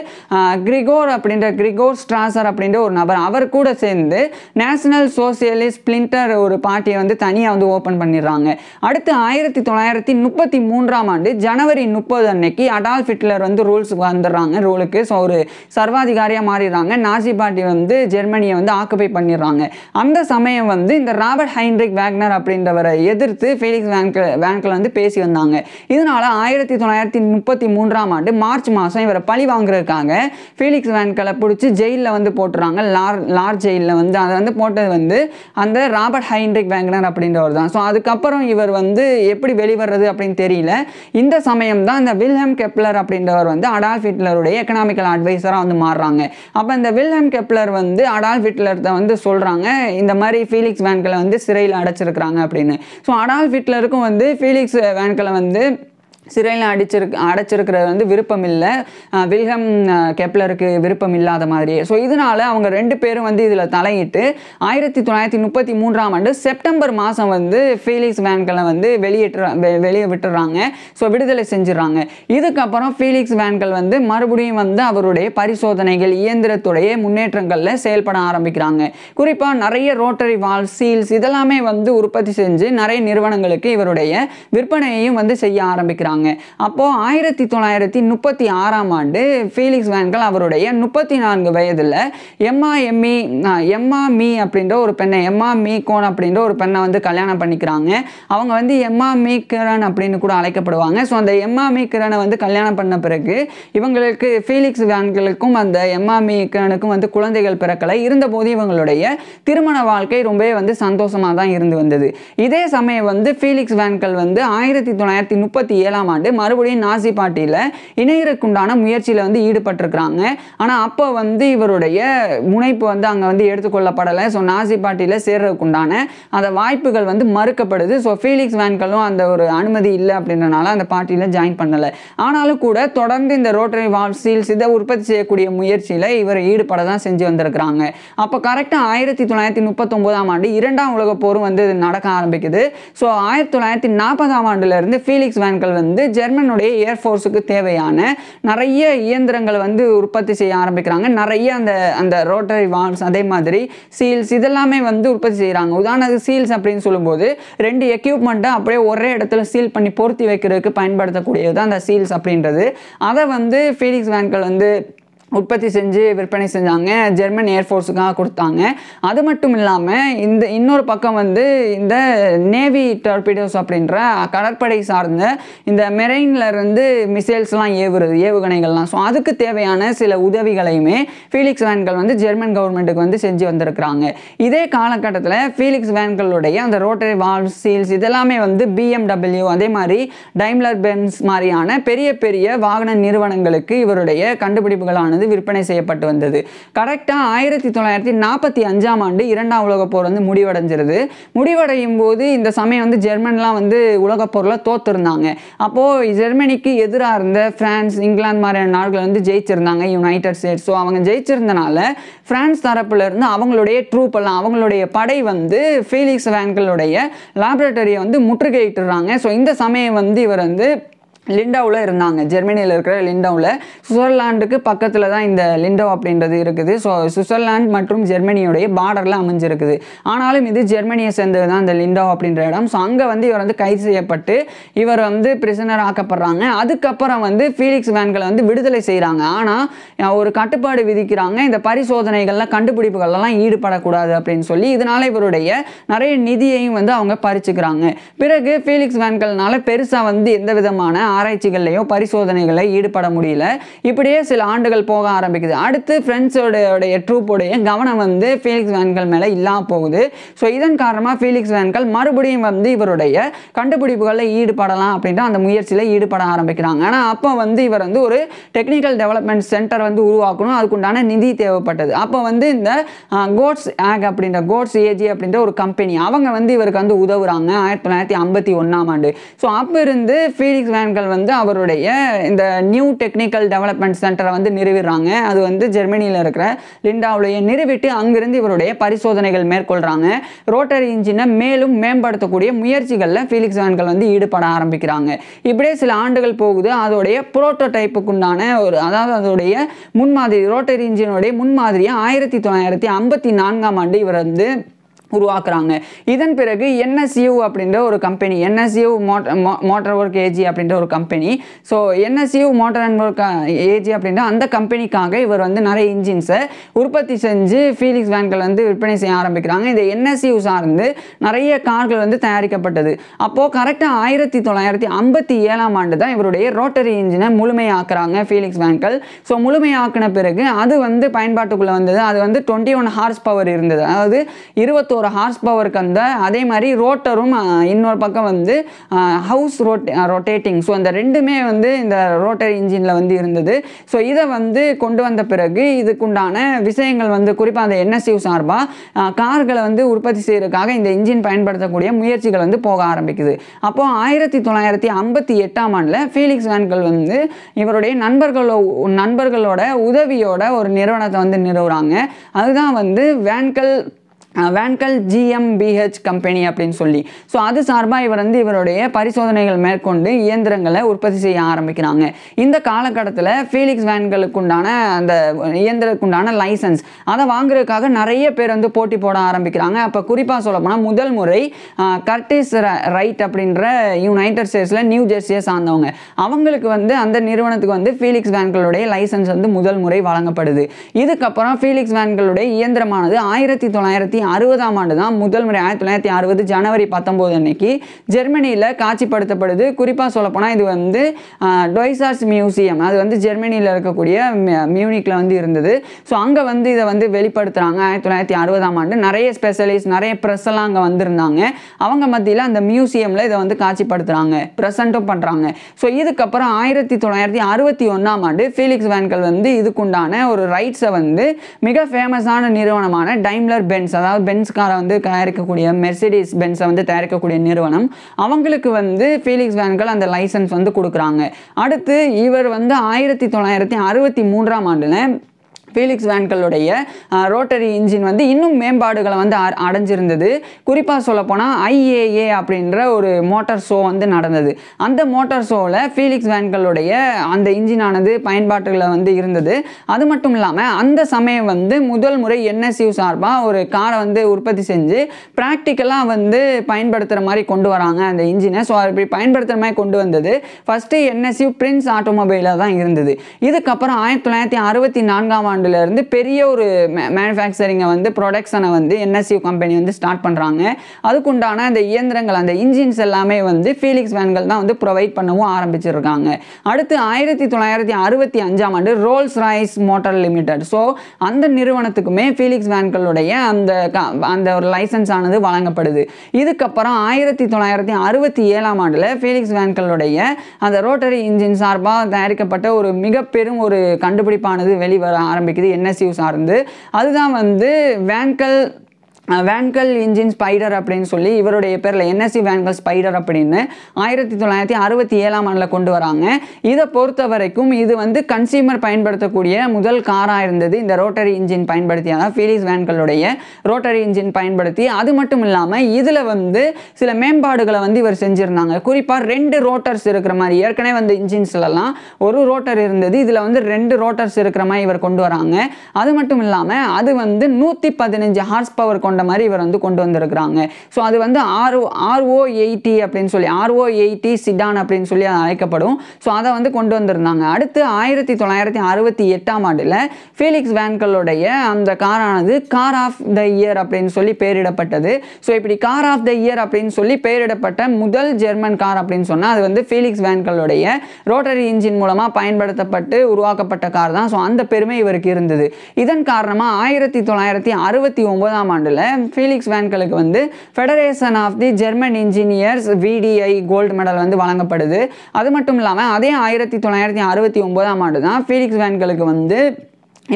கிரிகோர் அப்படின்ற கிரிகோர் ஸ்ட்ராசர் அப்படின்ற ஒரு நபர் அவர் கூட சேர்ந்து நேஷனல் சோசியலிஸ்ட் பிளின்டர் ஒரு பார்ட்டியை வந்து தனியாக வந்து ஓப்பன் பண்ணிடுறாங்க அடுத்து ஆயிரத்தி தொள்ளாயிரத்தி முப்பத்தி மூன்றாம் ஆண்டு ஜனவரி முப்பது அன்னைக்கு அடால்ஃப் ஹிட்லர் வந்து ரூல்ஸுக்கு வந்துடுறாங்க ரூலுக்கு ஸோ ஒரு சர்வாதிகாரியாக மாறிடுறாங்க நாசி பார்ட்டி வந்து ஜெர்மனியை வந்து ஆக்குபை பண்ணிடுறாங்க அந்த சமயம் வந்து இந்த ராபர்ட் ஹைன்ரிக் வேக்னர் அப்படின்றவரை எதிர்த்து ஃபெலிக்ஸ் வேங்க் வேங்கில் வந்து பேசி வந்தாங்க இதனால் ஆயிரத்தி தொள்ளாயிரத்தி முப்பத்தி மூன்று ஒன்றாம் ஆண்டு மார்ச் மாதம் இவரை பழி வாங்குறதுக்காக ஃபீலிக்ஸ் வேன்களை பிடிச்சி ஜெயிலில் வந்து போட்டுறாங்க லார் லார்ஜ் ஜெயிலில் வந்து அதை வந்து போட்டது வந்து அந்த ராபர்ட் ஹைன்ரிக் வேங்கனர் அப்படின்றவர் தான் ஸோ அதுக்கப்புறம் இவர் வந்து எப்படி வெளிவர்றது அப்படின்னு தெரியல இந்த சமயம் தான் இந்த வில்ஹம் கெப்லர் அப்படின்றவர் வந்து அடால் ஹிட்லருடைய எக்கனாமிக்கல் அட்வைஸராக வந்து மாறுறாங்க அப்போ இந்த வில்ஹம் கெப்லர் வந்து அடால் ஹிட்லர்கிட்ட வந்து சொல்கிறாங்க இந்த மாதிரி ஃபீலிக்ஸ் வேன்களை வந்து சிறையில் அடைச்சிருக்கிறாங்க அப்படின்னு ஸோ அடால் ஹிட்லருக்கும் வந்து ஃபீலிக்ஸ் வேன்களை வந்து சிறையில் அடிச்சிருக்கு அடைச்சிருக்கிறது வந்து விருப்பம் இல்லை வில்ஹம் கெப்லருக்கு விருப்பம் இல்லாத மாதிரி ஸோ இதனால் அவங்க ரெண்டு பேரும் வந்து இதில் தலையிட்டு ஆயிரத்தி தொள்ளாயிரத்தி முப்பத்தி மூன்றாம் ஆண்டு செப்டம்பர் மாதம் வந்து ஃபீலிக்ஸ் வேன்களை வந்து வெளியிட்டு வெளியே விட்டுறாங்க ஸோ விடுதலை செஞ்சிடறாங்க இதுக்கப்புறம் ஃபீலிக்ஸ் வேன்கள் வந்து மறுபடியும் வந்து அவருடைய பரிசோதனைகள் இயந்திரத்துடைய முன்னேற்றங்களில் செயல்பட ஆரம்பிக்கிறாங்க குறிப்பாக நிறைய ரோட்டரி வால் சீல்ஸ் இதெல்லாமே வந்து உற்பத்தி செஞ்சு நிறைய நிறுவனங்களுக்கு இவருடைய விற்பனையையும் வந்து செய்ய ஆரம்பிக்கிறாங்க சொல்லுவாங்க அப்போது ஆயிரத்தி தொள்ளாயிரத்தி முப்பத்தி ஆறாம் ஆண்டு ஃபீலிக்ஸ் வேன்கள் அவருடைய முப்பத்தி நான்கு வயதில் எம்மா எம்மி எம்மா மீ அப்படின்ற ஒரு பெண்ணை எம்மா மீ கோன் அப்படின்ற ஒரு பெண்ணை வந்து கல்யாணம் பண்ணிக்கிறாங்க அவங்க வந்து எம்மா மீ கிரண் அப்படின்னு கூட அழைக்கப்படுவாங்க ஸோ அந்த எம்மா மீ கிரணை வந்து கல்யாணம் பண்ண பிறகு இவங்களுக்கு ஃபீலிக்ஸ் வேன்களுக்கும் அந்த எம்மா மீ கிரனுக்கும் வந்து குழந்தைகள் பிறக்கலை இருந்தபோது இவங்களுடைய திருமண வாழ்க்கை ரொம்பவே வந்து சந்தோஷமாக தான் இருந்து வந்தது இதே சமயம் வந்து ஃபீலிக்ஸ் வேன்கள் வந்து ஆயிரத்தி தொள்ளாயிரத்தி முப்பத்தி ஏழாம் ரெண்டாம் ஆண்டு மறுபடியும் நாசி பாட்டியில் இணையருக்குண்டான முயற்சியில் வந்து ஈடுபட்டிருக்கிறாங்க ஆனால் அப்போ வந்து இவருடைய முனைப்பு வந்து அங்கே வந்து எடுத்துக்கொள்ளப்படலை ஸோ நாசி பாட்டியில் சேர்றதுக்குண்டான அந்த வாய்ப்புகள் வந்து மறுக்கப்படுது ஸோ ஃபீலிக்ஸ் வேன்களும் அந்த ஒரு அனுமதி இல்லை அப்படின்றனால அந்த பார்ட்டியில் ஜாயின் பண்ணலை ஆனாலும் கூட தொடர்ந்து இந்த ரோட்டரி வால் சீல்ஸ் இதை உற்பத்தி செய்யக்கூடிய முயற்சியில் இவர் ஈடுபட தான் செஞ்சு வந்திருக்கிறாங்க அப்போ கரெக்டாக ஆயிரத்தி தொள்ளாயிரத்தி முப்பத்தொம்போதாம் ஆண்டு இரண்டாம் உலக போரும் வந்து நடக்க ஆரம்பிக்குது ஸோ ஆயிரத்தி தொள்ளாயிரத்தி நாற்பதாம் ஆண்டுலேருந்து ஃபீலிக்ஸ் வேன்கள் வந்து வந்து ஜெர்மனுடைய ஏர்ஃபோர்ஸுக்கு தேவையான நிறைய இயந்திரங்களை வந்து உற்பத்தி செய்ய ஆரம்பிக்கிறாங்க நிறைய அந்த அந்த ரோட்டரி வால்ஸ் அதே மாதிரி சீல்ஸ் இதெல்லாமே வந்து உற்பத்தி செய்கிறாங்க உதாரணத்துக்கு சீல்ஸ் அப்படின்னு சொல்லும்போது ரெண்டு எக்யூப்மெண்ட்டை அப்படியே ஒரே இடத்துல சீல் பண்ணி பொருத்தி வைக்கிறதுக்கு பயன்படுத்தக்கூடியது தான் அந்த சீல்ஸ் அப்படின்றது அதை வந்து ஃபீனிக்ஸ் வேன்கள் வந்து உற்பத்தி செஞ்சு விற்பனை செஞ்சாங்க ஜெர்மன் ஏர்ஃபோர்ஸுக்காக கொடுத்தாங்க அது மட்டும் இல்லாமல் இந்த இன்னொரு பக்கம் வந்து இந்த நேவி டர்பிடோஸ் அப்படின்ற கடற்படை சார்ந்த இந்த மெரெயினில் இருந்து மிசைல்ஸ்லாம் ஏவுறது ஏவுகணைகள்லாம் ஸோ அதுக்கு தேவையான சில உதவிகளையுமே ஃபீலிக்ஸ் வேன்கள் வந்து ஜெர்மன் கவர்மெண்ட்டுக்கு வந்து செஞ்சு வந்திருக்கிறாங்க இதே காலகட்டத்தில் ஃபீலிக்ஸ் வேன்களுடைய அந்த ரோட்டரி வால் சீல்ஸ் இதெல்லாமே வந்து பிஎம்டபிள்யூ அதே மாதிரி டைம்லர் பென்ஸ் மாதிரியான பெரிய பெரிய வாகன நிறுவனங்களுக்கு இவருடைய கண்டுபிடிப்புகளானது வந்து விற்பனை செய்யப்பட்டு வந்தது கரெக்டாக ஆயிரத்தி தொள்ளாயிரத்தி நாற்பத்தி அஞ்சாம் ஆண்டு இரண்டாம் உலகப் போர் வந்து முடிவடைஞ்சிருது முடிவடையும் போது இந்த சமயம் வந்து ஜெர்மன்லாம் வந்து உலகப் போரில் தோத்துருந்தாங்க அப்போது ஜெர்மனிக்கு எதிராக இருந்த ஃப்ரான்ஸ் இங்கிலாந்து மாதிரியான நாடுகள் வந்து ஜெயிச்சிருந்தாங்க யுனைடெட் ஸ்டேட்ஸ் ஸோ அவங்க ஜெயிச்சிருந்தனால ஃப்ரான்ஸ் தரப்புலேருந்து அவங்களுடைய ட்ரூப் எல்லாம் அவங்களுடைய படை வந்து ஃபீலிக்ஸ் வேன்களுடைய லேபரேட்டரியை வந்து முற்றுகையிட்டுறாங்க ஸோ இந்த சமயம் வந்து இவர் வந்து லிண்டாவில் இருந்தாங்க ஜெர்மனியில் இருக்கிற லிண்டாவில் சுவிட்சர்லாண்டுக்கு பக்கத்தில் தான் இந்த லிண்டோ அப்படின்றது இருக்குது ஸோ சுவிட்சர்லாண்ட் மற்றும் ஜெர்மனியுடைய பார்டரில் அமைஞ்சிருக்குது ஆனாலும் இது ஜெர்மனியை சேர்ந்தது தான் இந்த லிண்டோ அப்படின்ற இடம் ஸோ அங்கே வந்து இவர் வந்து கைது செய்யப்பட்டு இவர் வந்து பிரிசனர் ஆக்கப்படுறாங்க அதுக்கப்புறம் வந்து ஃபீலிக்ஸ் வேன்களை வந்து விடுதலை செய்கிறாங்க ஆனால் ஒரு கட்டுப்பாடு விதிக்கிறாங்க இந்த பரிசோதனைகள்லாம் கண்டுபிடிப்புகள்லாம் ஈடுபடக்கூடாது அப்படின்னு சொல்லி இதனால் இவருடைய நிறைய நிதியையும் வந்து அவங்க பறிச்சுக்கிறாங்க பிறகு ஃபீலிக்ஸ் வேன்கள்னால பெருசாக வந்து எந்த விதமான ஆராய்ச்சிகள்லையோ பரிசோதனைகளை ஈடுபட முடியல இப்படியே சில ஆண்டுகள் போக ஆரம்பிக்குது அடுத்து ஃப்ரெண்ட்ஸோடைய ட்ரூப்போடைய கவனம் வந்து ஃபீலிக்ஸ் வேன்கள் மேலே இல்லாமல் போகுது ஸோ இதன் காரணமாக ஃபீலிக்ஸ் வேன்கள் மறுபடியும் வந்து இவருடைய கண்டுபிடிப்புகளில் ஈடுபடலாம் அப்படின்ட்டு அந்த முயற்சியில் ஈடுபட ஆரம்பிக்கிறாங்க ஆனால் அப்போ வந்து இவர் வந்து ஒரு டெக்னிக்கல் டெவலப்மெண்ட் சென்டர் வந்து உருவாக்கணும் அதுக்குண்டான நிதி தேவைப்பட்டது அப்போ வந்து இந்த கோட்ஸ் ஆக் அப்படின்ற கோட்ஸ் ஏஜி அப்படின்ற ஒரு கம்பெனி அவங்க வந்து இவருக்கு வந்து உதவுறாங்க ஆயிரத்தி தொள்ளாயிரத்தி ஐம்பத்தி ஒன்றாம் ஆண்டு ஸோ அப்போ இருந்து ஃபீலிக்ஸ் வேன்கள் அவர்கள் வந்து அவருடைய இந்த நியூ டெக்னிக்கல் டெவலப்மெண்ட் சென்டரை வந்து நிறுவிடுறாங்க அது வந்து ஜெர்மனியில் இருக்கிற லிண்டாவுடைய நிறுவிட்டு அங்கிருந்து இவருடைய பரிசோதனைகள் மேற்கொள்கிறாங்க ரோட்டரி இன்ஜினை மேலும் மேம்படுத்தக்கூடிய முயற்சிகளில் ஃபீலிக்ஸ் வேன்கள் வந்து ஈடுபட ஆரம்பிக்கிறாங்க இப்படியே சில ஆண்டுகள் போகுது அதோடைய புரோட்டோடைப்புக்குண்டான ஒரு அதாவது அதோடைய முன்மாதிரி ரோட்டரி இன்ஜினுடைய முன்மாதிரியை ஆயிரத்தி தொள்ளாயிரத்தி ஐம்பத்தி நான்காம் ஆண்டு இவர் வந்து உருவாக்குறாங்க இதன் பிறகு என்எஸ்யூ அப்படின்ற ஒரு company NSU motor motor work AG அப்படின்ற ஒரு company so NSU motor and work AG அப்படின்ற அந்த கம்பெனிக்காக இவர் வந்து நிறைய இன்ஜின்ஸை உற்பத்தி செஞ்சு ஃபீலிக்ஸ் வேன்கள் வந்து விற்பனை செய்ய ஆரம்பிக்கிறாங்க இந்த என்எஸ்யூ சார்ந்து நிறைய கார்கள் வந்து தயாரிக்கப்பட்டது அப்போது கரெக்டாக ஆயிரத்தி தொள்ளாயிரத்தி ஐம்பத்தி ஏழாம் ஆண்டு தான் இவருடைய ரோட்டரி இன்ஜினை முழுமையாக்குறாங்க ஃபீலிக்ஸ் வேன்கள் ஸோ முழுமையாக்கின பிறகு அது வந்து பயன்பாட்டுக்குள்ளே வந்தது அது வந்து டுவெண்ட்டி ஒன் ஹார்ஸ் பவர் இருந்தது அதாவது இருபத்தோ ஒரு ஹார்ஸ் பவருக்கு அந்த அதே மாதிரி ரோட்டரும் இன்னொரு பக்கம் வந்து ஹவுஸ் ரோட்டே ரொட்டேட்டிங் ஸோ அந்த ரெண்டுமே வந்து இந்த ரோட்டரி இன்ஜினில் வந்து இருந்தது ஸோ இதை வந்து கொண்டு வந்த பிறகு இதுக்குண்டான விஷயங்கள் வந்து குறிப்பாக அந்த என்எஸ்யூ சார்பாக கார்களை வந்து உற்பத்தி செய்கிறதுக்காக இந்த இன்ஜின் பயன்படுத்தக்கூடிய முயற்சிகள் வந்து போக ஆரம்பிக்குது அப்போது ஆயிரத்தி தொள்ளாயிரத்தி ஐம்பத்தி எட்டாம் ஆண்டில் ஃபீலிக்ஸ் வேன்கள் வந்து இவருடைய நண்பர்களோ நண்பர்களோட உதவியோட ஒரு நிறுவனத்தை வந்து நிறுவுறாங்க அதுதான் வந்து வேன்கள் வேன்கல் ஜிஎம்பிஹெச் கம்பெனி அப்படின்னு சொல்லி ஸோ அது சார்பாக இவர் வந்து இவருடைய பரிசோதனைகள் மேற்கொண்டு இயந்திரங்களை உற்பத்தி செய்ய ஆரம்பிக்கிறாங்க இந்த காலகட்டத்தில் ஃபீலிக்ஸ் வேன்களுக்குண்டான அந்த இயந்திரக்குண்டான லைசன்ஸ் அதை வாங்குறதுக்காக நிறைய பேர் வந்து போட்டி போட ஆரம்பிக்கிறாங்க அப்போ குறிப்பாக சொல்லப்போனால் முதல் முறை கர்டிஸ் ரைட் அப்படின்ற யுனைடெட் ஸ்டேட்ஸில் நியூ ஜெர்சியை சார்ந்தவங்க அவங்களுக்கு வந்து அந்த நிறுவனத்துக்கு வந்து ஃபீலிக்ஸ் வேன்களுடைய லைசன்ஸ் வந்து முதல் முறை வழங்கப்படுது இதுக்கப்புறம் ஃபீலிக்ஸ் வேன்களுடைய இயந்திரமானது ஆயிரத்தி தொள்ளாயிரத்தி அறுபதாம் ஆண்டு தான் முதல் முறை ஆயிரத்தி தொள்ளாயிரத்தி அறுபது ஜனவரி பத்தொம்போது அன்னைக்கு ஜெர்மனியில் காட்சிப்படுத்தப்படுது குறிப்பாக சொல்லப்போனால் இது வந்து டொய்சார்ஸ் மியூசியம் அது வந்து ஜெர்மனியில் இருக்கக்கூடிய மியூனிக்கில் வந்து இருந்தது ஸோ அங்கே வந்து இதை வந்து வெளிப்படுத்துகிறாங்க ஆயிரத்தி தொள்ளாயிரத்தி அறுபதாம் ஆண்டு நிறைய ஸ்பெஷலிஸ்ட் நிறைய ப்ரெஸ் எல்லாம் அங்கே வந்திருந்தாங்க அவங்க மத்தியில் அந்த மியூசியமில் இதை வந்து காட்சிப்படுத்துகிறாங்க ப்ரெசண்ட்டும் பண்ணுறாங்க ஸோ இதுக்கப்புறம் ஆயிரத்தி தொள்ளாயிரத்தி அறுபத்தி ஒன்றாம் ஆண்டு ஃபீலிக்ஸ் வேன்கள் வந்து இதுக்குண்டான ஒரு ரைட்ஸை வந்து மிக ஃபேமஸான நிறுவனமான டைம்லர் பென்ஸ் அதாவது அதாவது பென்ஸ் காரை வந்து தயாரிக்கக்கூடிய மெர்சிடிஸ் பென்ஸை வந்து தயாரிக்கக்கூடிய நிறுவனம் அவங்களுக்கு வந்து ஃபீலிக்ஸ் வேன்கள் அந்த லைசன்ஸ் வந்து கொடுக்குறாங்க அடுத்து இவர் வந்து ஆயிரத்தி தொள்ளாயிரத்தி அறுபத்தி மூன்றாம் ஆண்டில் ஃபீலிக்ஸ் வேன்களுடைய ரோட்டரி இன்ஜின் வந்து இன்னும் மேம்பாடுகளை வந்து அடைஞ்சிருந்தது குறிப்பாக சொல்லப்போனால் ஐஏஏ அப்படின்ற ஒரு மோட்டார் ஷோ வந்து நடந்தது அந்த மோட்டார் ஷோவில் ஃபீலிக்ஸ் வேன்களுடைய அந்த இன்ஜினானது பயன்பாட்டுகளை வந்து இருந்தது அது மட்டும் இல்லாமல் அந்த சமயம் வந்து முதல் முறை என்எஸ்யூ சார்பாக ஒரு காரை வந்து உற்பத்தி செஞ்சு ப்ராக்டிக்கலாக வந்து பயன்படுத்துகிற மாதிரி கொண்டு வராங்க அந்த இன்ஜினை ஸோ அப்படி பயன்படுத்துகிற மாதிரி கொண்டு வந்தது ஃபஸ்ட்டு என்எஸ்யூ பிரின்ஸ் ஆட்டோமொபைலாக தான் இருந்தது இதுக்கப்புறம் ஆயிரத்தி தொள்ளாயிரத்தி அறுபத்தி நான்காம் ஆண்டு ஆண்டுலேருந்து பெரிய ஒரு மேனுஃபேக்சரிங்கை வந்து ப்ரொடக்ஷனை வந்து என்எஸ்யூ கம்பெனி வந்து ஸ்டார்ட் பண்ணுறாங்க அதுக்குண்டான அந்த இயந்திரங்கள் அந்த இன்ஜின்ஸ் எல்லாமே வந்து ஃபீலிக்ஸ் வேன்கள் தான் வந்து ப்ரொவைட் பண்ணவும் ஆரம்பிச்சிருக்காங்க அடுத்து ஆயிரத்தி தொள்ளாயிரத்தி அறுபத்தி அஞ்சாம் ஆண்டு Rolls Royce motor limited so அந்த நிறுவனத்துக்குமே ஃபீலிக்ஸ் வேன்களுடைய அந்த அந்த ஒரு லைசன்ஸ் ஆனது வழங்கப்படுது இதுக்கப்புறம் ஆயிரத்தி தொள்ளாயிரத்தி அறுபத்தி ஏழாம் ஆண்டில் ஃபீலிக்ஸ் வேன்களுடைய அந்த ரோட்டரி இன்ஜின் சார்பாக தயாரிக்கப்பட்ட ஒரு மிக பெரும் ஒரு கண்டுபிடிப்பானது வெளிவர ஆரம்பி ஆரம்பிக்குது என்எஸ்யூ சார்ந்து அதுதான் வந்து வேங்கல் வேன்கல் இன்ஜின் ஸ்பைடர் அப்படின்னு சொல்லி இவருடைய பேரில் என்எஸ்சி வேன்கல் ஸ்பைடர் அப்படின்னு ஆயிரத்தி தொள்ளாயிரத்தி அறுபத்தி ஏழாம் ஆண்டில் கொண்டு வராங்க இதை பொறுத்த வரைக்கும் இது வந்து கன்சியூமர் பயன்படுத்தக்கூடிய முதல் காராக இருந்தது இந்த ரோட்டரி இன்ஜின் பயன்படுத்தி அதாவது ஃபீலிக்ஸ் வேன்களுடைய ரோட்டரி இன்ஜின் பயன்படுத்தி அது மட்டும் இல்லாமல் இதில் வந்து சில மேம்பாடுகளை வந்து இவர் செஞ்சுருந்தாங்க குறிப்பாக ரெண்டு ரோட்டர்ஸ் இருக்கிற மாதிரி ஏற்கனவே வந்து இன்ஜின்ஸ்லலாம் ஒரு ரோட்டர் இருந்தது இதில் வந்து ரெண்டு ரோட்டர்ஸ் இருக்கிற மாதிரி இவர் கொண்டு வராங்க அது மட்டும் இல்லாமல் அது வந்து நூற்றி பதினஞ்சு ஹார்ஸ் பவர் கொண்ட கொண்ட மாதிரி இவர் வந்து கொண்டு வந்திருக்கிறாங்க ஸோ அது வந்து ஆர்ஓ ஆர்ஓ எயிட்டி அப்படின்னு சொல்லி ஆர்ஓ எயிட்டி சிடான் அப்படின்னு சொல்லி அழைக்கப்படும் ஸோ அதை வந்து கொண்டு வந்திருந்தாங்க அடுத்து ஆயிரத்தி தொள்ளாயிரத்தி அறுபத்தி எட்டாம் ஆண்டில் ஃபீலிக்ஸ் வேன்களுடைய அந்த காரானது கார் ஆஃப் த இயர் அப்படின்னு சொல்லி பெயரிடப்பட்டது ஸோ இப்படி கார் ஆஃப் த இயர் அப்படின்னு சொல்லி பெயரிடப்பட்ட முதல் ஜெர்மன் கார் அப்படின்னு சொன்னால் அது வந்து ஃபீலிக்ஸ் வேன்களுடைய ரோட்டரி இன்ஜின் மூலமாக பயன்படுத்தப்பட்டு உருவாக்கப்பட்ட கார் தான் ஸோ அந்த பெருமை இவருக்கு இருந்தது இதன் காரணமாக ஆயிரத்தி தொள்ளாயிரத்தி அறுபத்தி ஒன்பதாம் ஆண்டில் ஃபீலிக்ஸ் வேன்களுக்கு வந்து federation of the German engineers VDI gold medal வந்து வழங்கப்படுது அது மட்டும் இல்லாமல் அதே ஆயிரத்தி தொள்ளாயிரத்தி அறுபத்தி ஒம்போதாம் ஆண்டு தான் ஃபீலிக்ஸ் வேன்களுக்கு வந்து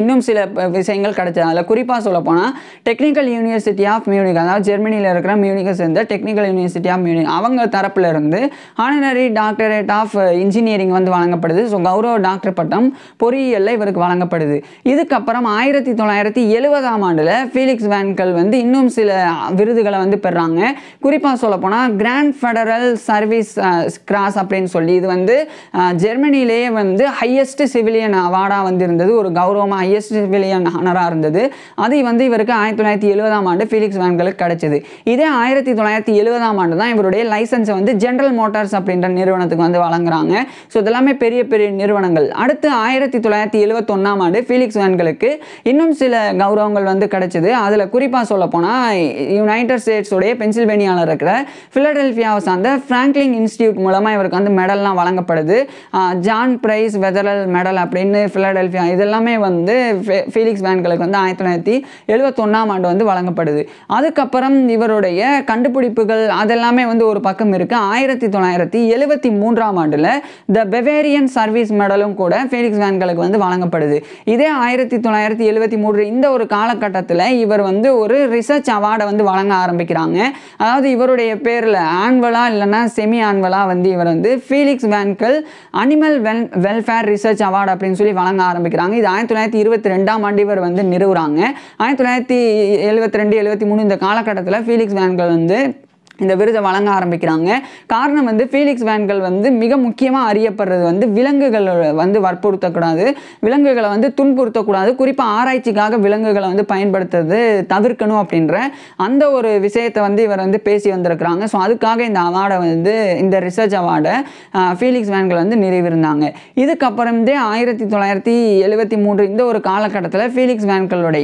இன்னும் சில விஷயங்கள் கிடைச்சது அதில் குறிப்பாக சொல்ல போனால் டெக்னிக்கல் யூனிவர்சிட்டி ஆஃப் மியூனிக் அதாவது ஜெர்மனியில் இருக்கிற மியூனிக்கை சேர்ந்த டெக்னிக்கல் யூனிவர்சிட்டி ஆஃப் மியூனிக் அவங்க தரப்பில் இருந்து ஆனரரி டாக்டரேட் ஆஃப் இன்ஜினியரிங் வந்து வழங்கப்படுது ஸோ கௌரவ டாக்டர் பட்டம் பொறியியலில் இவருக்கு வழங்கப்படுது இதுக்கப்புறம் ஆயிரத்தி தொள்ளாயிரத்தி எழுபதாம் ஆண்டில் ஃபீலிக்ஸ் வேன்கல் வந்து இன்னும் சில விருதுகளை வந்து பெறாங்க குறிப்பாக சொல்ல போனால் கிராண்ட் ஃபெடரல் சர்வீஸ் கிராஸ் அப்படின்னு சொல்லி இது வந்து ஜெர்மனிலேயே வந்து ஹையஸ்ட் சிவிலியன் அவார்டாக வந்து இருந்தது ஒரு கௌரவமாக ஹையஸ்ட் சிவிலியன் ஹனராக இருந்தது அது வந்து இவருக்கு ஆயிரத்தி தொள்ளாயிரத்தி எழுபதாம் ஆண்டு ஃபீலிக்ஸ் வேன்களுக்கு கிடைச்சது இதே ஆயிரத்தி தொள்ளாயிரத்தி எழுபதாம் ஆண்டு தான் இவருடைய லைசன்ஸை வந்து ஜென்ரல் மோட்டார்ஸ் அப்படின்ற நிறுவனத்துக்கு வந்து வழங்குறாங்க ஸோ இதெல்லாமே பெரிய பெரிய நிறுவனங்கள் அடுத்து ஆயிரத்தி தொள்ளாயிரத்தி எழுபத்தொன்னாம் ஆண்டு ஃபீலிக்ஸ் வேன்களுக்கு இன்னும் சில கௌரவங்கள் வந்து கிடைச்சது அதில் குறிப்பாக சொல்ல போனால் யுனைடெட் ஸ்டேட்ஸோடைய பென்சில்வேனியாவில் இருக்கிற ஃபிலடெல்ஃபியாவை சார்ந்த ஃப்ராங்க்லிங் இன்ஸ்டியூட் மூலமாக இவருக்கு வந்து மெடல்லாம் வழங்கப்படுது ஜான் பிரைஸ் வெதரல் மெடல் அப்படின்னு ஃபிலடெல்ஃபியா இதெல்லாமே வந்து ஃபீலிக்ஸ் வேன்களுக்கு வந்து ஆயிரத்தி தொள்ளாயிரத்தி எழுபத்தொன்னாம் ஆண்டு வந்து வழங்கப்படுது அதுக்கப்புறம் இவருடைய கண்டுபிடிப்புகள் அதெல்லாமே வந்து ஒரு பக்கம் இருக்குது ஆயிரத்தி தொள்ளாயிரத்தி எழுபத்தி மூன்றாம் ஆண்டில் த பெவேரியன் சர்வீஸ் மெடலும் கூட ஃபீலிக்ஸ் வேன்களுக்கு வந்து வழங்கப்படுது இதே ஆயிரத்தி தொள்ளாயிரத்தி எழுபத்தி மூன்று இந்த ஒரு காலகட்டத்தில் இவர் வந்து ஒரு ரிசர்ச் அவார்டை வந்து வழங்க ஆரம்பிக்கிறாங்க அதாவது இவருடைய பேரில் ஆன்வலா இல்லைனா செமி ஆன்வலா வந்து இவர் வந்து Felix Wankel animal well welfare research award அப்படின்னு சொல்லி வழங்க ஆரம்பிக்கிறாங்க இது ஆயிரத்தி தொள்ளாயிரத்தி தொள்ளாயிரத்தி இருபத்தி ரெண்டாம் ஆண்டு இவர் வந்து நிறுவுறாங்க ஆயிரத்தி தொள்ளாயிரத்தி எழுபத்தி ரெண்டு எழுபத்தி மூணு இந்த காலகட்டத்தில் ஃபீலிக்ஸ் வேன்கள் வந்து இந்த விருதை வழங்க ஆரம்பிக்கிறாங்க காரணம் வந்து ஃபீலிக்ஸ் வேன்கள் வந்து மிக முக்கியமாக அறியப்படுறது வந்து விலங்குகளை வந்து வற்புறுத்தக்கூடாது விலங்குகளை வந்து துன்புறுத்தக்கூடாது குறிப்பாக ஆராய்ச்சிக்காக விலங்குகளை வந்து பயன்படுத்துறது தவிர்க்கணும் அப்படின்ற அந்த ஒரு விஷயத்தை வந்து இவர் வந்து பேசி வந்திருக்கிறாங்க ஸோ அதுக்காக இந்த அவார்டை வந்து இந்த ரிசர்ச் அவார்டை ஃபீலிக்ஸ் வேன்கள் வந்து நிறைவிருந்தாங்க இதுக்கப்புறம்தே ஆயிரத்தி தொள்ளாயிரத்தி எழுபத்தி மூன்று இந்த ஒரு காலகட்டத்தில் ஃபீலிக்ஸ் வேன்களுடைய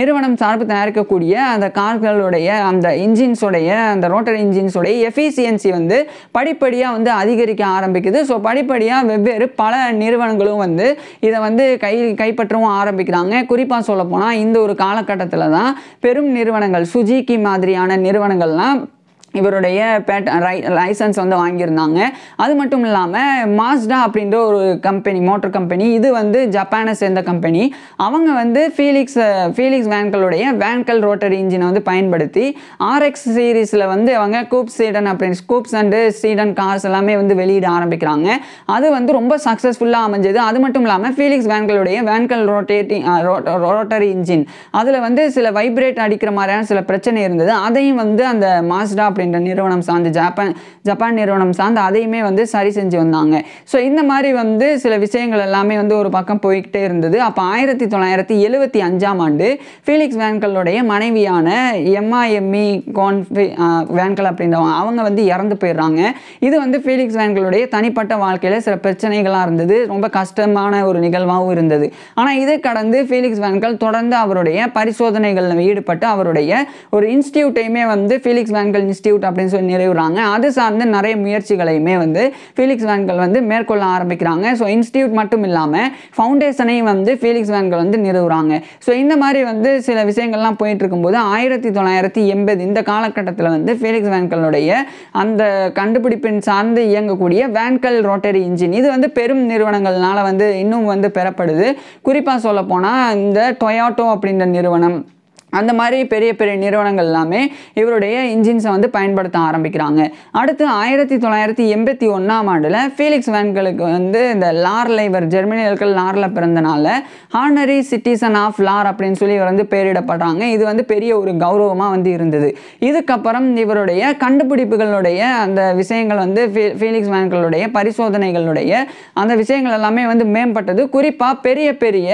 நிறுவனம் சார்பு தயாரிக்கக்கூடிய அந்த கார்களுடைய அந்த இன்ஜின்ஸுடைய அந்த ரோட் மோட்டர் இன்ஜின்ஸோடைய எஃபிஷியன்சி வந்து படிப்படியாக வந்து அதிகரிக்க ஆரம்பிக்குது ஸோ படிப்படியாக வெவ்வேறு பல நிறுவனங்களும் வந்து இதை வந்து கை கைப்பற்றவும் ஆரம்பிக்கிறாங்க குறிப்பாக சொல்லப்போனால் இந்த ஒரு காலகட்டத்தில் தான் பெரும் நிறுவனங்கள் சுஜிக்கு மாதிரியான நிறுவனங்கள்லாம் இவருடைய பேட் லைசன்ஸ் வந்து வாங்கியிருந்தாங்க அது மட்டும் இல்லாமல் மாஸ்டா அப்படின்ற ஒரு கம்பெனி மோட்டர் கம்பெனி இது வந்து ஜப்பானை சேர்ந்த கம்பெனி அவங்க வந்து ஃபீலிக்ஸ் ஃபீலிக்ஸ் வேன்களுடைய வேன்கல் ரோட்டரி இன்ஜினை வந்து பயன்படுத்தி ஆர்எக்ஸ் சீரீஸில் வந்து அவங்க கூப் சீடன் அப்படின்னு கூப்ஸ் அண்டு சீடன் கார்ஸ் எல்லாமே வந்து வெளியிட ஆரம்பிக்கிறாங்க அது வந்து ரொம்ப சக்ஸஸ்ஃபுல்லாக அமைஞ்சது அது மட்டும் இல்லாமல் ஃபீலிக்ஸ் வேன்களுடைய வேன்கல் ரோட்டேட்டிங் ரோட்டரி இன்ஜின் அதில் வந்து சில வைப்ரேட் அடிக்கிற மாதிரியான சில பிரச்சனை இருந்தது அதையும் வந்து அந்த மாஸ்டா அப்படின்னு அப்படின்ற நிறுவனம் சார்ந்து ஜப்பான் ஜப்பான் நிறுவனம் சார்ந்து அதையுமே வந்து சரி செஞ்சு வந்தாங்க ஸோ இந்த மாதிரி வந்து சில விஷயங்கள் எல்லாமே வந்து ஒரு பக்கம் போய்கிட்டே இருந்தது அப்போ ஆயிரத்தி தொள்ளாயிரத்தி எழுபத்தி அஞ்சாம் ஆண்டு ஃபீலிக்ஸ் வேன்களுடைய மனைவியான எம்ஐஎம்இ கோன்ஃபி வேன்கள் அப்படின்றவங்க அவங்க வந்து இறந்து போயிடுறாங்க இது வந்து ஃபீலிக்ஸ் வேன்களுடைய தனிப்பட்ட வாழ்க்கையில் சில பிரச்சனைகளாக இருந்தது ரொம்ப கஷ்டமான ஒரு நிகழ்வாகவும் இருந்தது ஆனால் இதை கடந்து ஃபீலிக்ஸ் வேன்கள் தொடர்ந்து அவருடைய பரிசோதனைகளில் ஈடுபட்டு அவருடைய ஒரு இன்ஸ்டியூட்டையுமே வந்து ஃபீலிக்ஸ் வேன்கள் இன்ஸ்டியூட் இன்ஸ்டியூட் அப்படின்னு சொல்லி நிறைவுறாங்க அது சார்ந்து நிறைய முயற்சிகளையுமே வந்து ஃபீலிக்ஸ் வேன்கள் வந்து மேற்கொள்ள ஆரம்பிக்கிறாங்க ஸோ இன்ஸ்டியூட் மட்டும் இல்லாமல் ஃபவுண்டேஷனையும் வந்து ஃபீலிக்ஸ் வேன்கள் வந்து நிறுவுறாங்க ஸோ இந்த மாதிரி வந்து சில விஷயங்கள்லாம் போயிட்டு இருக்கும்போது ஆயிரத்தி தொள்ளாயிரத்தி எண்பது இந்த காலகட்டத்தில் வந்து ஃபீலிக்ஸ் வேன்களுடைய அந்த கண்டுபிடிப்பின் சார்ந்து இயங்கக்கூடிய வேன்கல் ரோட்டரி இன்ஜின் இது வந்து பெரும் நிறுவனங்கள்னால வந்து இன்னும் வந்து பெறப்படுது குறிப்பாக சொல்ல போனால் இந்த டொயாட்டோ அப்படின்ற நிறுவனம் அந்த மாதிரி பெரிய பெரிய நிறுவனங்கள் எல்லாமே இவருடைய இன்ஜின்ஸை வந்து பயன்படுத்த ஆரம்பிக்கிறாங்க அடுத்து ஆயிரத்தி தொள்ளாயிரத்தி எண்பத்தி ஒன்றாம் ஆண்டில் ஃபீலிக்ஸ் வேன்களுக்கு வந்து இந்த லார் இவர் ஜெர்மனியர்கள் லாரில் பிறந்தனால ஹானரி சிட்டிசன் ஆஃப் லார் அப்படின்னு சொல்லி இவர் வந்து பேரிடப்படுறாங்க இது வந்து பெரிய ஒரு கௌரவமாக வந்து இருந்தது இதுக்கப்புறம் இவருடைய கண்டுபிடிப்புகளுடைய அந்த விஷயங்கள் வந்து ஃபீலிக்ஸ் வேன்களுடைய பரிசோதனைகளுடைய அந்த விஷயங்கள் எல்லாமே வந்து மேம்பட்டது குறிப்பாக பெரிய பெரிய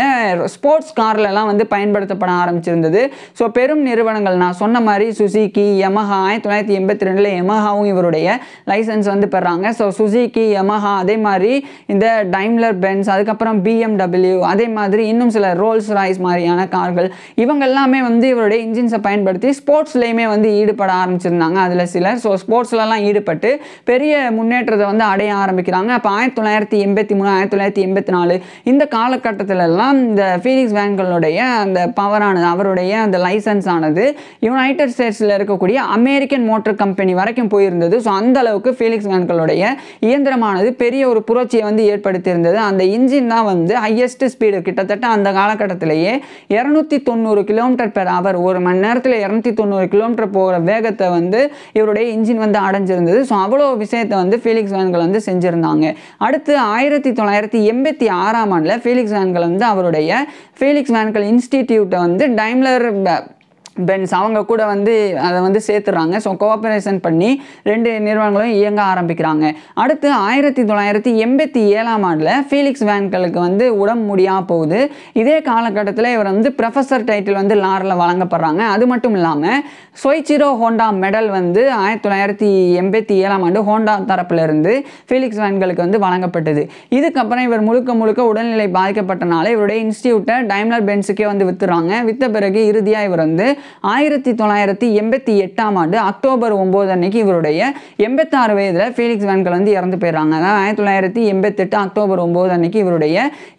ஸ்போர்ட்ஸ் கார்லலாம் வந்து பயன்படுத்தப்பட ஆரம்பிச்சிருந்தது ஸோ பெரும் நிறுவனங்கள் நான் சொன்ன மாதிரி சுசுகி யமஹா ஆயிரத்தி தொள்ளாயிரத்தி எண்பத்தி ரெண்டில் யமஹாவும் இவருடைய லைசன்ஸ் வந்து பெறாங்க ஸோ சுசுகி யமஹா அதே மாதிரி இந்த டைம்லர் பென்ஸ் அதுக்கப்புறம் பிஎம்டபிள்யூ அதே மாதிரி இன்னும் சில ரோல்ஸ் ராய்ஸ் மாதிரியான கார்கள் இவங்க எல்லாமே வந்து இவருடைய இன்ஜின்ஸை பயன்படுத்தி ஸ்போர்ட்ஸ்லேயுமே வந்து ஈடுபட ஆரம்பிச்சிருந்தாங்க அதில் சிலர் ஸோ ஸ்போர்ட்ஸ்லலாம் ஈடுபட்டு பெரிய முன்னேற்றத்தை வந்து அடைய ஆரம்பிக்கிறாங்க அப்போ ஆயிரத்தி தொள்ளாயிரத்தி எண்பத்தி மூணு ஆயிரத்தி தொள்ளாயிரத்தி எண்பத்தி நாலு இந்த காலகட்டத்திலலாம் இந்த ஃபீலிக்ஸ் வேன்களுடைய அந்த பவரானது அவருடைய அந்த லைசன்ஸ் ஆனது யுனைடெட் ஸ்டேட்ஸில் இருக்கக்கூடிய அமெரிக்கன் மோட்டர் கம்பெனி வரைக்கும் போயிருந்தது ஸோ அந்த அளவுக்கு ஃபீலிக்ஸ் வேன்களுடைய இயந்திரமானது பெரிய ஒரு புரட்சியை வந்து ஏற்படுத்தியிருந்தது அந்த இன்ஜின் தான் வந்து ஹையஸ்ட் ஸ்பீடு கிட்டத்தட்ட அந்த காலகட்டத்திலேயே இரநூத்தி தொண்ணூறு கிலோமீட்டர் பெர் அவர் ஒரு மணி நேரத்தில் இரநூத்தி தொண்ணூறு கிலோமீட்டர் போகிற வேகத்தை வந்து இவருடைய இன்ஜின் வந்து அடைஞ்சிருந்தது ஸோ அவ்வளோ விஷயத்தை வந்து ஃபீலிக்ஸ் வேன்கள் வந்து செஞ்சுருந்தாங்க அடுத்து ஆயிரத்தி தொள்ளாயிரத்தி எண்பத்தி ஆறாம் ஆண்டில் ஃபீலிக்ஸ் வேன்கள் வந்து அவருடைய ஃபீலிக்ஸ் வேன்கள் இன்ஸ்டிடியூட்டை வந்து டைம்லர் Mbak பென்ஸ் அவங்க கூட வந்து அதை வந்து சேர்த்துறாங்க ஸோ கோஆப்ரேஷன் பண்ணி ரெண்டு நிறுவனங்களும் இயங்க ஆரம்பிக்கிறாங்க அடுத்து ஆயிரத்தி தொள்ளாயிரத்தி எண்பத்தி ஏழாம் ஆண்டில் ஃபீலிக்ஸ் வேன்களுக்கு வந்து உடம்பு முடியா போகுது இதே காலகட்டத்தில் இவர் வந்து ப்ரொஃபஸர் டைட்டில் வந்து லாரில் வழங்கப்படுறாங்க அது மட்டும் இல்லாமல் சொய்ச்சிரோ ஹோண்டா மெடல் வந்து ஆயிரத்தி தொள்ளாயிரத்தி எண்பத்தி ஏழாம் ஆண்டு ஹோண்டா தரப்பிலிருந்து ஃபீலிக்ஸ் வேன்களுக்கு வந்து வழங்கப்பட்டது இதுக்கப்புறம் இவர் முழுக்க முழுக்க உடல்நிலை பாதிக்கப்பட்டனால இவருடைய இன்ஸ்டியூட்டை டைம்லர் பென்ஸுக்கே வந்து விற்றுறாங்க விற்ற பிறகு இறுதியாக இவர் வந்து ஆயிரத்தி தொள்ளாயிரத்தி எண்பத்தி எட்டாம் ஆண்டு அக்டோபர் ஒம்பது அன்னைக்கு இவருடைய எண்பத்தாறு வயதில் ஃபீலிக்ஸ் வேன்கள் வந்து இறந்து போயிடுறாங்க அதாவது ஆயிரத்தி தொள்ளாயிரத்தி எண்பத்தெட்டு அக்டோபர் ஒம்பது அன்னைக்கு இவருடைய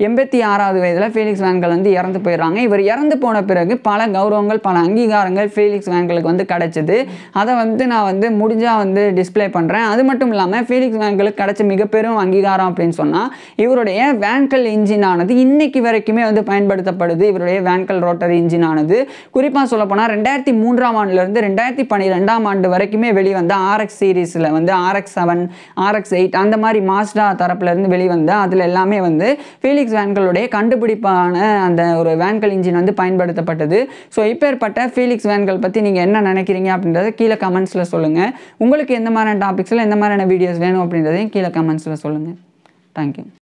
எண்பத்தி ஆறாவது வயதில் ஃபீலிக்ஸ் வேன்கள் வந்து இறந்து போயிடுறாங்க இவர் இறந்து போன பிறகு பல கௌரவங்கள் பல அங்கீகாரங்கள் ஃபீலிக்ஸ் வேன்களுக்கு வந்து கிடச்சிது அதை வந்து நான் வந்து முடிஞ்சால் வந்து டிஸ்பிளே பண்ணுறேன் அது மட்டும் இல்லாமல் ஃபீலிக்ஸ் வேன்களுக்கு கிடச்ச மிகப்பெரும் அங்கீகாரம் அப்படின்னு சொன்னால் இவருடைய வேன்கள் இன்ஜின் ஆனது இன்னைக்கு வரைக்குமே வந்து பயன்படுத்தப்படுது இவருடைய வேன்கள் ரோட்டர் இன்ஜின் ஆனது குறிப்பாக சொல்ல போனால் ரெண்டாயிரத்தி மூன்றாம் ஆண்டுலேருந்து ரெண்டாயிரத்தி பன்னிரெண்டாம் ஆண்டு வரைக்குமே வெளிவந்த ஆர்எக்ஸ் சீரீஸில் வந்து ஆர்எக்ஸ் செவன் ஆர்எக்ஸ் எயிட் அந்த மாதிரி மாஸ்டா தரப்புலேருந்து வெளிவந்த அதில் எல்லாமே வந்து ஃபீலிக்ஸ் வேன்களுடைய கண்டுபிடிப்பான அந்த ஒரு வேன்கள் இன்ஜின் வந்து பயன்படுத்தப்பட்டது ஸோ ஏற்பட்ட ஃபீலிக்ஸ் வேன்கள் பற்றி நீங்கள் என்ன நினைக்கிறீங்க அப்படின்றத கீழே கமெண்ட்ஸில் சொல்லுங்கள் உங்களுக்கு எந்த மாதிரியான டாபிக்ஸில் எந்த மாதிரியான வீடியோஸ் வேணும் அப்படின்றதையும் கீழே கமெண்ட்ஸில் சொல்லுங்கள் தேங்க்யூ